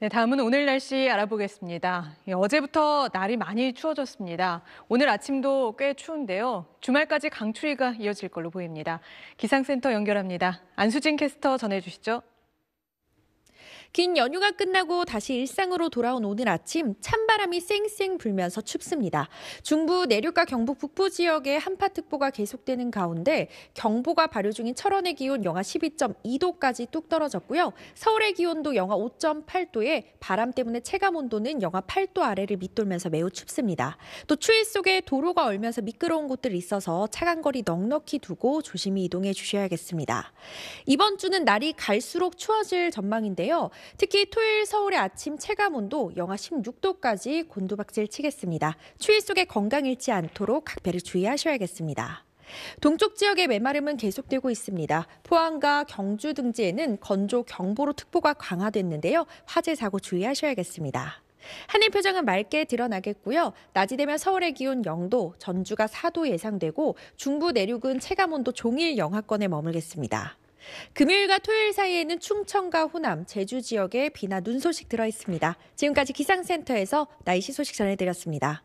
네, 다음은 오늘 날씨 알아보겠습니다. 예, 어제부터 날이 많이 추워졌습니다. 오늘 아침도 꽤 추운데요. 주말까지 강추위가 이어질 걸로 보입니다. 기상센터 연결합니다. 안수진 캐스터 전해주시죠. 긴 연휴가 끝나고 다시 일상으로 돌아온 오늘 아침 찬바람이 쌩쌩 불면서 춥습니다. 중부 내륙과 경북 북부 지역에 한파특보가 계속되는 가운데 경보가 발효 중인 철원의 기온 영하 12.2도까지 뚝 떨어졌고요. 서울의 기온도 영하 5.8도에 바람 때문에 체감 온도는 영하 8도 아래를 밑돌면서 매우 춥습니다. 또 추위 속에 도로가 얼면서 미끄러운 곳들 있어서 차간거리 넉넉히 두고 조심히 이동해 주셔야겠습니다. 이번 주는 날이 갈수록 추워질 전망인데요. 특히 토요일 서울의 아침 체감온도 영하 16도까지 곤두박질 치겠습니다. 추위 속에 건강 잃지 않도록 각별히 주의하셔야겠습니다. 동쪽 지역의 메마름은 계속되고 있습니다. 포항과 경주 등지에는 건조 경보로 특보가 강화됐는데요. 화재 사고 주의하셔야겠습니다. 한일 표정은 맑게 드러나겠고요. 낮이 되면 서울의 기온 0도, 전주가 4도 예상되고 중부 내륙은 체감 온도 종일 영하권에 머물겠습니다. 금요일과 토요일 사이에는 충청과 호남, 제주 지역에 비나 눈 소식 들어 있습니다. 지금까지 기상센터에서 날씨 소식 전해드렸습니다.